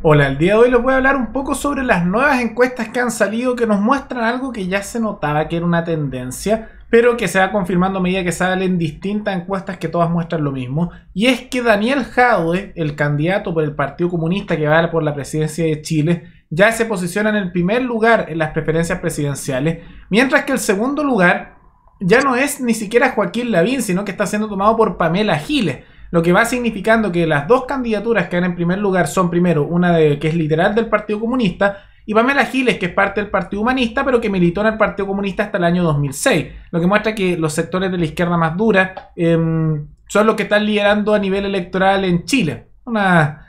Hola, el día de hoy les voy a hablar un poco sobre las nuevas encuestas que han salido que nos muestran algo que ya se notaba que era una tendencia, pero que se va confirmando a medida que salen distintas encuestas que todas muestran lo mismo, y es que Daniel Jadwe, el candidato por el Partido Comunista que va por la presidencia de Chile, ya se posiciona en el primer lugar en las preferencias presidenciales, mientras que el segundo lugar ya no es ni siquiera Joaquín Lavín, sino que está siendo tomado por Pamela Giles lo que va significando que las dos candidaturas que van en primer lugar son primero una de, que es literal del Partido Comunista y Pamela Giles, que es parte del Partido Humanista, pero que militó en el Partido Comunista hasta el año 2006, lo que muestra que los sectores de la izquierda más dura em, son los que están liderando a nivel electoral en Chile. Una,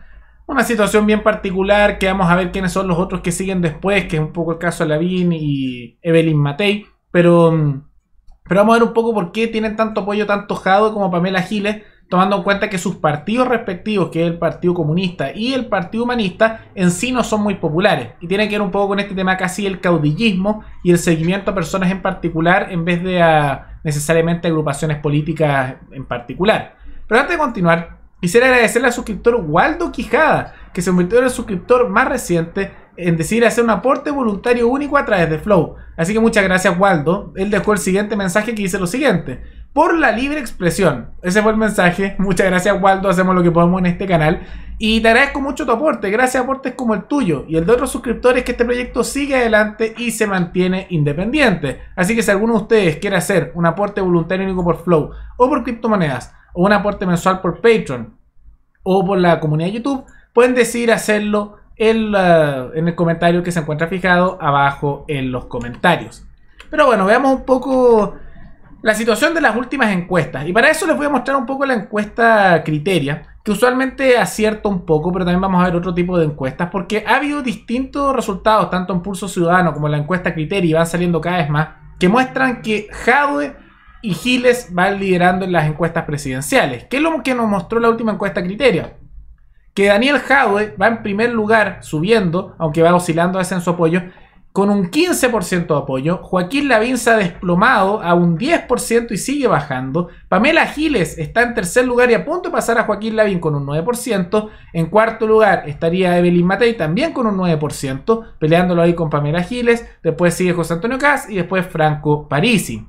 situación bien particular que vamos a ver quiénes son los otros que siguen después, que es un poco el caso de Lavín y Evelyn Matei, pero, em, pero vamos a ver un poco por qué tienen tanto apoyo tanto Jado como Pamela Giles tomando en cuenta que sus partidos respectivos, que es el Partido Comunista y el Partido Humanista, en sí no son muy populares. Y tiene que ver un poco con este tema casi el caudillismo y el seguimiento a personas en particular en vez de a necesariamente agrupaciones políticas en particular. Pero antes de continuar, quisiera agradecerle al suscriptor Waldo Quijada, que se convirtió en el suscriptor más reciente en decidir hacer un aporte voluntario único a través de Flow. Así que muchas gracias Waldo. Él dejó el siguiente mensaje que dice lo siguiente por la libre expresión. Ese fue el mensaje. Muchas gracias, Waldo. Hacemos lo que podemos en este canal. Y te agradezco mucho tu aporte. Gracias a aportes como el tuyo y el de otros suscriptores que este proyecto sigue adelante y se mantiene independiente. Así que si alguno de ustedes quiere hacer un aporte voluntario único por Flow o por criptomonedas o un aporte mensual por Patreon o por la comunidad de YouTube, pueden decidir hacerlo en, en el comentario que se encuentra fijado abajo en los comentarios. Pero bueno, veamos un poco la situación de las últimas encuestas. Y para eso les voy a mostrar un poco la encuesta Criteria, que usualmente acierta un poco, pero también vamos a ver otro tipo de encuestas, porque ha habido distintos resultados, tanto en Pulso Ciudadano como en la encuesta Criteria, y van saliendo cada vez más, que muestran que Jadwe y Giles van liderando en las encuestas presidenciales. ¿Qué es lo que nos mostró la última encuesta Criteria? Que Daniel Jadwe va en primer lugar subiendo, aunque va oscilando a veces en su apoyo, con un 15% de apoyo, Joaquín Lavín se ha desplomado a un 10% y sigue bajando. Pamela Giles está en tercer lugar y a punto de pasar a Joaquín Lavín con un 9%. En cuarto lugar estaría Evelyn Matei también con un 9%, peleándolo ahí con Pamela Giles. Después sigue José Antonio Cas y después Franco Parisi.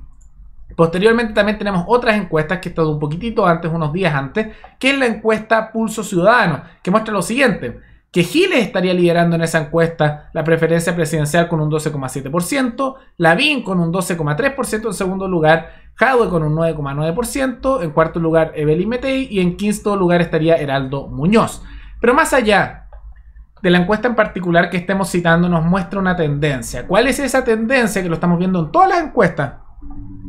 Posteriormente también tenemos otras encuestas que he estado un poquitito antes, unos días antes, que es la encuesta Pulso Ciudadano, que muestra lo siguiente que Giles estaría liderando en esa encuesta la preferencia presidencial con un 12,7%, Lavín con un 12,3% en segundo lugar, Jadwe con un 9,9%, en cuarto lugar Evelyn Metei. y en quinto lugar estaría Heraldo Muñoz. Pero más allá de la encuesta en particular que estemos citando nos muestra una tendencia. ¿Cuál es esa tendencia que lo estamos viendo en todas las encuestas?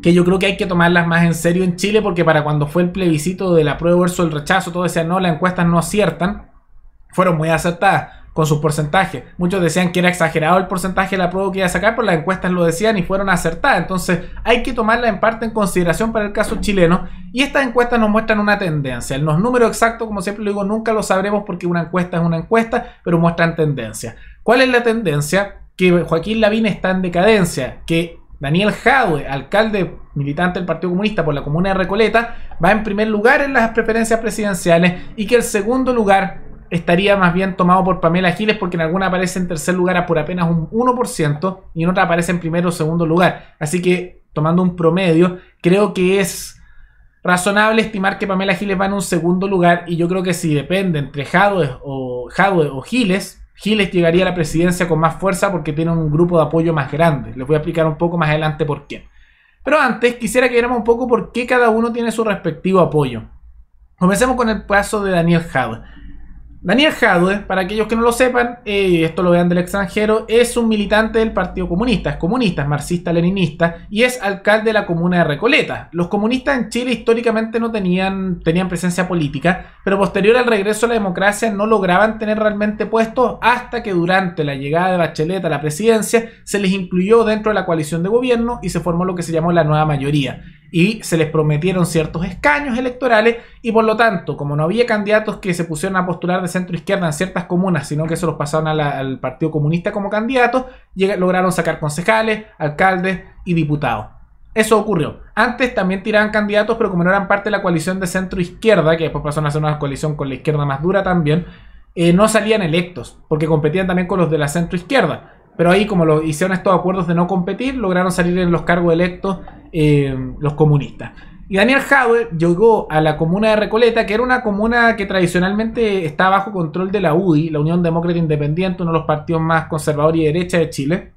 Que yo creo que hay que tomarlas más en serio en Chile porque para cuando fue el plebiscito de la prueba o el rechazo, todo ese no, las encuestas no aciertan fueron muy acertadas con su porcentaje. Muchos decían que era exagerado el porcentaje de la prueba que iba a sacar, pero las encuestas lo decían y fueron acertadas. Entonces hay que tomarla en parte en consideración para el caso chileno. Y estas encuestas nos muestran una tendencia. El número exacto, como siempre lo digo, nunca lo sabremos porque una encuesta es una encuesta, pero muestran tendencia. ¿Cuál es la tendencia? Que Joaquín Lavín está en decadencia, que Daniel Jadue, alcalde militante del Partido Comunista por la comuna de Recoleta, va en primer lugar en las preferencias presidenciales y que el segundo lugar estaría más bien tomado por Pamela Giles porque en alguna aparece en tercer lugar a por apenas un 1% y en otra aparece en primero o segundo lugar. Así que tomando un promedio, creo que es razonable estimar que Pamela Giles va en un segundo lugar y yo creo que si depende entre Jadwe o, o Giles, Giles llegaría a la presidencia con más fuerza porque tiene un grupo de apoyo más grande. Les voy a explicar un poco más adelante por qué. Pero antes quisiera que viéramos un poco por qué cada uno tiene su respectivo apoyo. Comencemos con el paso de Daniel Jadwe. Daniel Jadwe, para aquellos que no lo sepan, eh, esto lo vean del extranjero, es un militante del Partido Comunista, es comunista, es marxista-leninista y es alcalde de la comuna de Recoleta. Los comunistas en Chile históricamente no tenían, tenían presencia política, pero posterior al regreso a la democracia no lograban tener realmente puestos hasta que durante la llegada de Bachelet a la presidencia se les incluyó dentro de la coalición de gobierno y se formó lo que se llamó la nueva mayoría y se les prometieron ciertos escaños electorales y por lo tanto, como no había candidatos que se pusieron a postular de centro izquierda en ciertas comunas, sino que se los pasaron al Partido Comunista como candidatos, lograron sacar concejales, alcaldes y diputados. Eso ocurrió. Antes también tiraban candidatos, pero como no eran parte de la coalición de centro izquierda, que después pasaron a hacer una coalición con la izquierda más dura también, eh, no salían electos, porque competían también con los de la centro izquierda. Pero ahí, como lo hicieron estos acuerdos de no competir, lograron salir en los cargos electos eh, los comunistas. Y Daniel Hauer llegó a la comuna de Recoleta, que era una comuna que tradicionalmente está bajo control de la UDI, la Unión Demócrata Independiente, uno de los partidos más conservadores y derecha de Chile.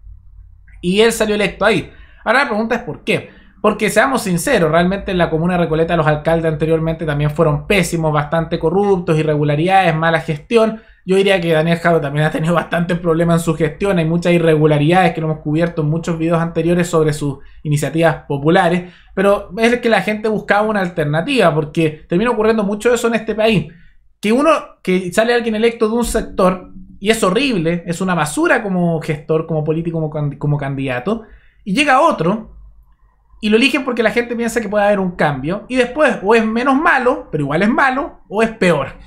Y él salió electo ahí. Ahora la pregunta es por qué. Porque seamos sinceros, realmente en la comuna de Recoleta los alcaldes anteriormente también fueron pésimos, bastante corruptos, irregularidades, mala gestión. Yo diría que Daniel Jado también ha tenido bastante problema en su gestión, hay muchas irregularidades que lo hemos cubierto en muchos videos anteriores sobre sus iniciativas populares, pero es que la gente buscaba una alternativa, porque termina ocurriendo mucho eso en este país. Que uno, que sale alguien electo de un sector, y es horrible, es una basura como gestor, como político, como candidato, y llega otro y lo eligen porque la gente piensa que puede haber un cambio. Y después o es menos malo, pero igual es malo, o es peor.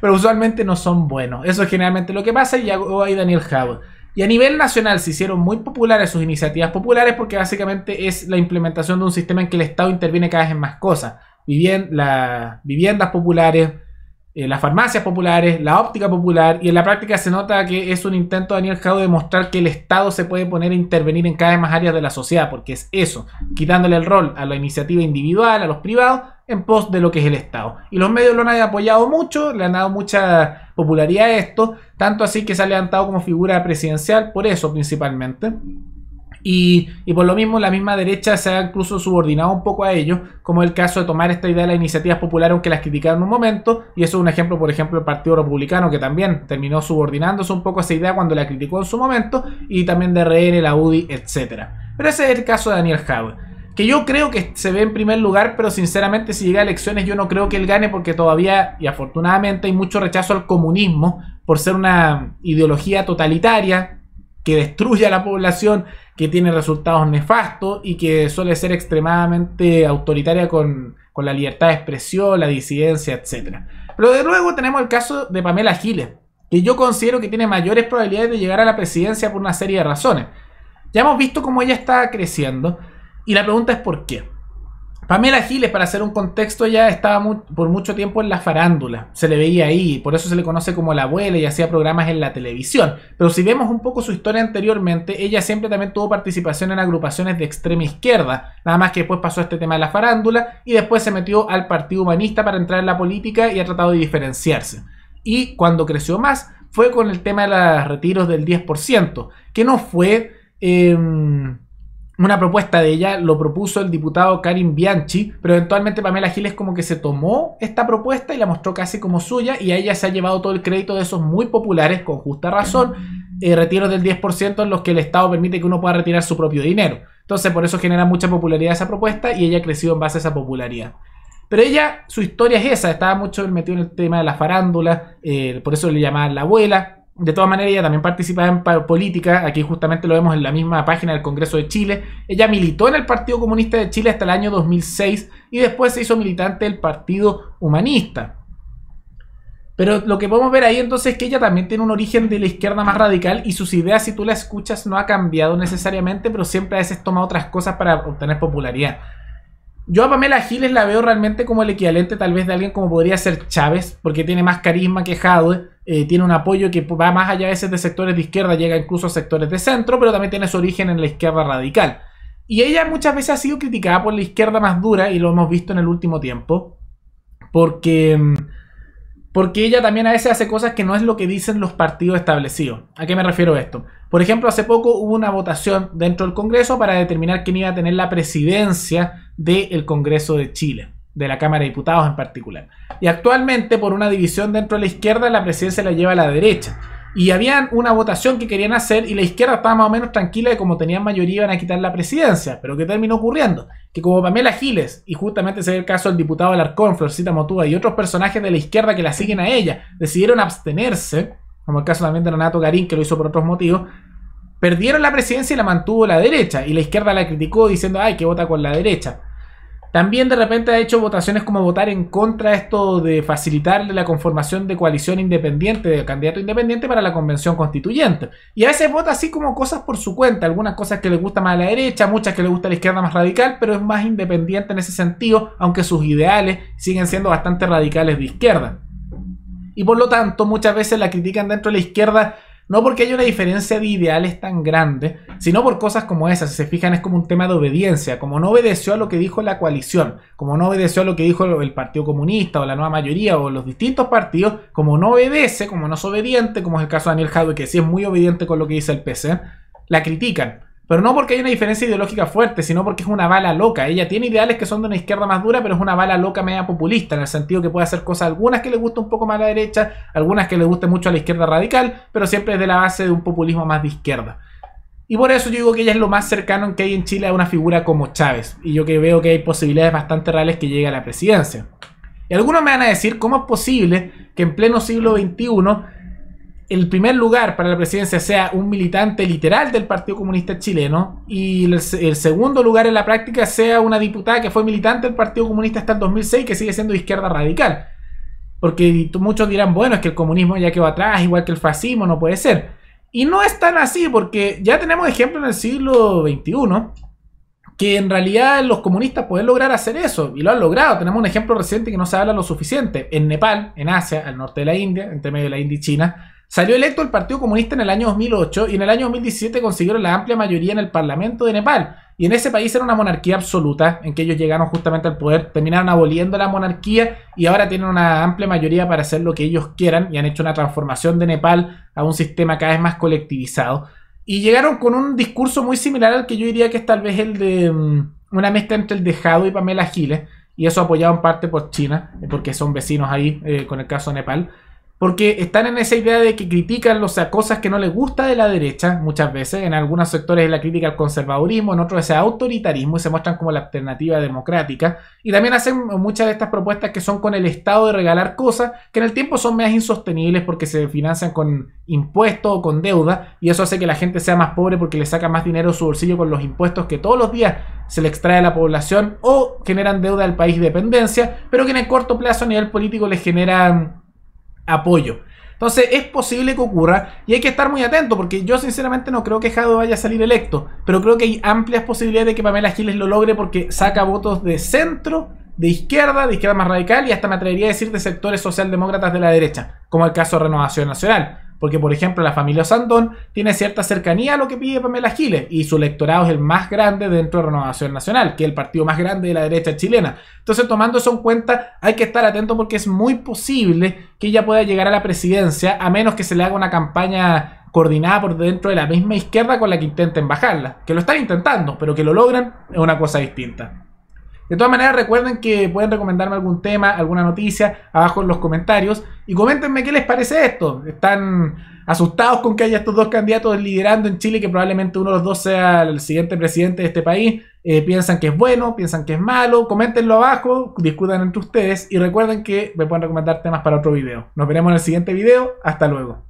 Pero usualmente no son buenos. Eso es generalmente lo que pasa y ahí Daniel Howard. Y a nivel nacional se hicieron muy populares sus iniciativas populares porque básicamente es la implementación de un sistema en que el Estado interviene cada vez en más cosas. viviendas populares, eh, las farmacias populares, la óptica popular, y en la práctica se nota que es un intento de Daniel Jado de mostrar que el Estado se puede poner a intervenir en cada vez más áreas de la sociedad, porque es eso, quitándole el rol a la iniciativa individual, a los privados, en pos de lo que es el Estado. Y los medios lo han apoyado mucho, le han dado mucha popularidad a esto, tanto así que se ha levantado como figura presidencial, por eso principalmente. Y, por lo mismo la misma derecha se ha incluso subordinado un poco a ellos, como el caso de tomar esta idea de las iniciativas populares, aunque las criticaron en un momento, y eso es un ejemplo, por ejemplo, del Partido Republicano, que también terminó subordinándose un poco a esa idea cuando la criticó en su momento, y también de RN, la UDI, etc. Pero ese es el caso de Daniel Howe, que yo creo que se ve en primer lugar, pero sinceramente si llega a elecciones yo no creo que él gane porque todavía, y afortunadamente, hay mucho rechazo al comunismo por ser una ideología totalitaria, que destruye a la población, que tiene resultados nefastos y que suele ser extremadamente autoritaria con, la libertad de expresión, la disidencia, etc. Pero de luego tenemos el caso de Pamela Giles, que yo considero que tiene mayores probabilidades de llegar a la presidencia por una serie de razones. Ya hemos visto cómo ella está creciendo y la pregunta es por qué. Pamela Giles, para hacer un contexto, ya estaba por mucho tiempo en la farándula. Se le veía ahí, por eso se le conoce como la abuela y hacía programas en la televisión. Pero si vemos un poco su historia anteriormente, ella siempre también tuvo participación en agrupaciones de extrema izquierda. Nada más que después pasó este tema de la farándula y después se metió al Partido Humanista para entrar en la política y ha tratado de diferenciarse. Y cuando creció más, fue con el tema de los retiros del 10%, que no fue. Em, una propuesta de ella, lo propuso el diputado Karim Bianchi, pero eventualmente Pamela Giles como que se tomó esta propuesta y la mostró casi como suya y a ella se ha llevado todo el crédito de esos muy populares, con justa razón, eh, retiros del 10% en los que el Estado permite que uno pueda retirar su propio dinero. Entonces por eso genera mucha popularidad esa propuesta y ella ha crecido en base a esa popularidad. Pero ella, su historia es esa, estaba mucho metido en el tema de las farándula, eh, por eso le llamaban la abuela, de todas maneras, ella también participa en política. Aquí justamente lo vemos en la misma página del Congreso de Chile. Ella militó en el Partido Comunista de Chile hasta el año 2006 y después se hizo militante del Partido Humanista. Pero lo que podemos ver ahí entonces es que ella también tiene un origen de la izquierda más radical y sus ideas, si tú las escuchas, no ha cambiado necesariamente, pero siempre a veces toma otras cosas para obtener popularidad. Yo a Pamela Giles la veo realmente como el equivalente tal vez de alguien como podría ser Chávez, porque tiene más carisma que Jadwe, eh, tiene un apoyo que va más allá a veces de sectores de izquierda, llega incluso a sectores de centro, pero también tiene su origen en la izquierda radical. Y ella muchas veces ha sido criticada por la izquierda más dura, y lo hemos visto en el último tiempo, porque mm, porque ella también a veces hace cosas que no es lo que dicen los partidos establecidos. ¿A qué me refiero esto? Por ejemplo, hace poco hubo una votación dentro del Congreso para determinar quién iba a tener la presidencia del Congreso de Chile, de la Cámara de Diputados en particular. Y actualmente, por una división dentro de la izquierda, la presidencia la lleva a la derecha. Y habían una votación que querían hacer y la izquierda estaba más o menos tranquila de como tenían mayoría iban a quitar la presidencia. Pero ¿qué terminó ocurriendo? Que como Pamela Giles, y justamente ese es el caso del diputado Alarcón, Florcita Motúa y otros personajes de la izquierda que la siguen a ella, decidieron abstenerse, como el caso también de Renato Garín que lo hizo por otros motivos, perdieron la presidencia y la mantuvo la derecha. Y la izquierda la criticó diciendo, ay, que vota con la derecha. También de repente ha hecho votaciones como votar en contra esto de facilitarle la conformación de coalición independiente, de candidato independiente para la convención constituyente. Y a veces vota así como cosas por su cuenta, algunas cosas que le gusta más a la derecha, muchas que le gusta a la izquierda más radical, pero es más independiente en ese sentido, aunque sus ideales siguen siendo bastante radicales de izquierda. Y por lo tanto, muchas veces la critican dentro de la izquierda no porque haya una diferencia de ideales tan grande, sino por cosas como esas. Si se fijan, es como un tema de obediencia. Como no obedeció a lo que dijo la coalición, como no obedeció a lo que dijo el Partido Comunista o la nueva mayoría o los distintos partidos, como no obedece, como no es obediente, como es el caso de Daniel Jadwe, que sí es muy obediente con lo que dice el PC, la critican. Pero no porque hay una diferencia ideológica fuerte, sino porque es una bala loca. Ella tiene ideales que son de una izquierda más dura, pero es una bala loca media populista, en el sentido que puede hacer cosas, algunas que le gusta un poco más a la derecha, algunas que le guste mucho a la izquierda radical, pero siempre es de la base de un populismo más de izquierda. Y por eso yo digo que ella es lo más cercano que hay en Chile a una figura como Chávez. Y yo que veo que hay posibilidades bastante reales que llegue a la presidencia. Y algunos me van a decir, ¿cómo es posible que en pleno siglo XXI el primer lugar para la presidencia sea un militante literal del Partido Comunista Chileno y el, segundo lugar en la práctica sea una diputada que fue militante del Partido Comunista hasta el 2006 que sigue siendo izquierda radical. Porque muchos dirán, bueno, es que el comunismo ya quedó atrás, igual que el fascismo, no puede ser. Y no es tan así, porque ya tenemos ejemplos en el siglo XXI que en realidad los comunistas pueden lograr hacer eso, y lo han logrado. Tenemos un ejemplo reciente que no se habla lo suficiente, en Nepal, en Asia, al norte de la India, entre medio de la India y China, Salió electo el Partido Comunista en el año 2008 y en el año 2017 consiguieron la amplia mayoría en el Parlamento de Nepal. Y en ese país era una monarquía absoluta, en que ellos llegaron justamente al poder, terminaron aboliendo la monarquía y ahora tienen una amplia mayoría para hacer lo que ellos quieran y han hecho una transformación de Nepal a un sistema cada vez más colectivizado. Y llegaron con un discurso muy similar al que yo diría que es tal vez el de mm, una mezcla entre el dejado y Pamela Giles, y eso apoyado en parte por China, eh, porque son vecinos ahí eh, con el caso de Nepal porque están en esa idea de que critican los, cosas que no les gusta de la derecha muchas veces. En algunos sectores es la crítica al conservadurismo, en otros es autoritarismo y se muestran como la alternativa democrática. Y también hacen muchas de estas propuestas que son con el Estado de regalar cosas que en el tiempo son más insostenibles porque se financian con impuestos o con deuda y eso hace que la gente sea más pobre porque le saca más dinero a su bolsillo con los impuestos que todos los días se le extrae a la población o generan deuda al país de dependencia, pero que en el corto plazo a nivel político les generan apoyo. Entonces es posible que ocurra y hay que estar muy atento porque yo sinceramente no creo que Jado vaya a salir electo, pero creo que hay amplias posibilidades de que Pamela Giles lo logre porque saca votos de centro, de izquierda, de izquierda más radical y hasta me atrevería a decir de sectores socialdemócratas de la derecha, como el caso Renovación Nacional. Porque, por ejemplo, la familia Sandón tiene cierta cercanía a lo que pide Pamela Giles y su electorado es el más grande dentro de Renovación Nacional, que es el partido más grande de la derecha chilena. Entonces, tomando eso en cuenta, hay que estar atento porque es muy posible que ella pueda llegar a la presidencia a menos que se le haga una campaña coordinada por dentro de la misma izquierda con la que intenten bajarla. Que lo están intentando, pero que lo logran es una cosa distinta. De todas maneras, recuerden que pueden recomendarme algún tema, alguna noticia, abajo en los comentarios. Y coméntenme qué les parece esto. ¿Están asustados con que haya estos dos candidatos liderando en Chile, que probablemente uno de los dos sea el siguiente presidente de este país? Eh, ¿Piensan que es bueno? ¿Piensan que es malo? Coméntenlo abajo, discutan entre ustedes y recuerden que me pueden recomendar temas para otro video. Nos veremos en el siguiente video. Hasta luego.